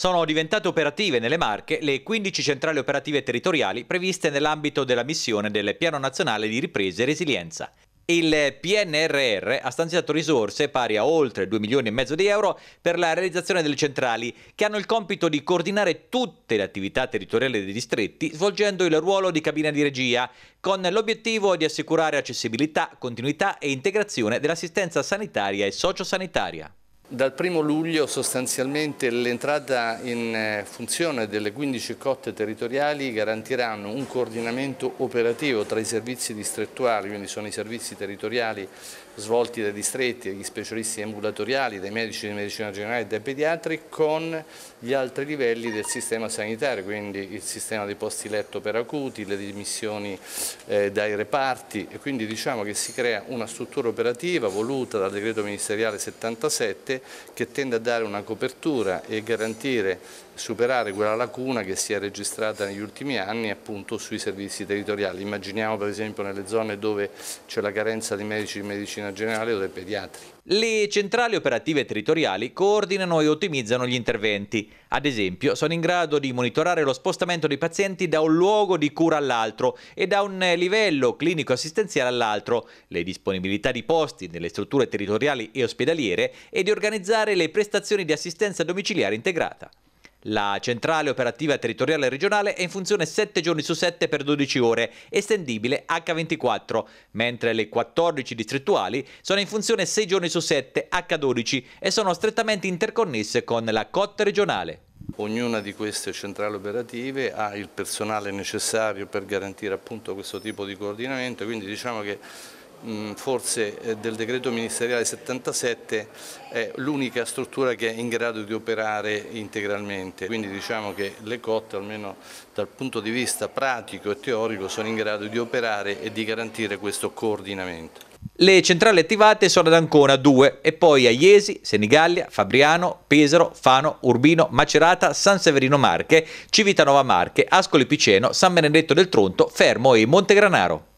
Sono diventate operative nelle Marche le 15 centrali operative territoriali previste nell'ambito della missione del Piano Nazionale di Ripresa e Resilienza. Il PNRR ha stanziato risorse pari a oltre 2 milioni e mezzo di euro per la realizzazione delle centrali, che hanno il compito di coordinare tutte le attività territoriali dei distretti, svolgendo il ruolo di cabina di regia, con l'obiettivo di assicurare accessibilità, continuità e integrazione dell'assistenza sanitaria e sociosanitaria. Dal 1 luglio sostanzialmente l'entrata in eh, funzione delle 15 cotte territoriali garantiranno un coordinamento operativo tra i servizi distrettuali, quindi sono i servizi territoriali svolti dai distretti, dagli specialisti ambulatoriali, dai medici di medicina generale e dai pediatri con gli altri livelli del sistema sanitario, quindi il sistema dei posti letto per acuti, le dimissioni eh, dai reparti e quindi diciamo che si crea una struttura operativa voluta dal decreto ministeriale 77 che tende a dare una copertura e garantire, superare quella lacuna che si è registrata negli ultimi anni appunto sui servizi territoriali. Immaginiamo per esempio nelle zone dove c'è la carenza di medici di medicina generale o dei pediatri. Le centrali operative territoriali coordinano e ottimizzano gli interventi. Ad esempio sono in grado di monitorare lo spostamento dei pazienti da un luogo di cura all'altro e da un livello clinico-assistenziale all'altro, le disponibilità di posti nelle strutture territoriali e ospedaliere e di organizzazione organizzare le prestazioni di assistenza domiciliare integrata. La centrale operativa territoriale regionale è in funzione 7 giorni su 7 per 12 ore, estendibile H24, mentre le 14 distrettuali sono in funzione 6 giorni su 7 H12 e sono strettamente interconnesse con la COT regionale. Ognuna di queste centrali operative ha il personale necessario per garantire appunto questo tipo di coordinamento, quindi diciamo che forse eh, del decreto ministeriale 77 è l'unica struttura che è in grado di operare integralmente, quindi diciamo che le cotte almeno dal punto di vista pratico e teorico sono in grado di operare e di garantire questo coordinamento. Le centrali attivate sono ad Ancona 2 e poi a Iesi, Senigallia, Fabriano, Pesaro, Fano, Urbino, Macerata, San Severino Marche, Civitanova Marche, Ascoli Piceno, San Benedetto del Tronto, Fermo e Montegranaro.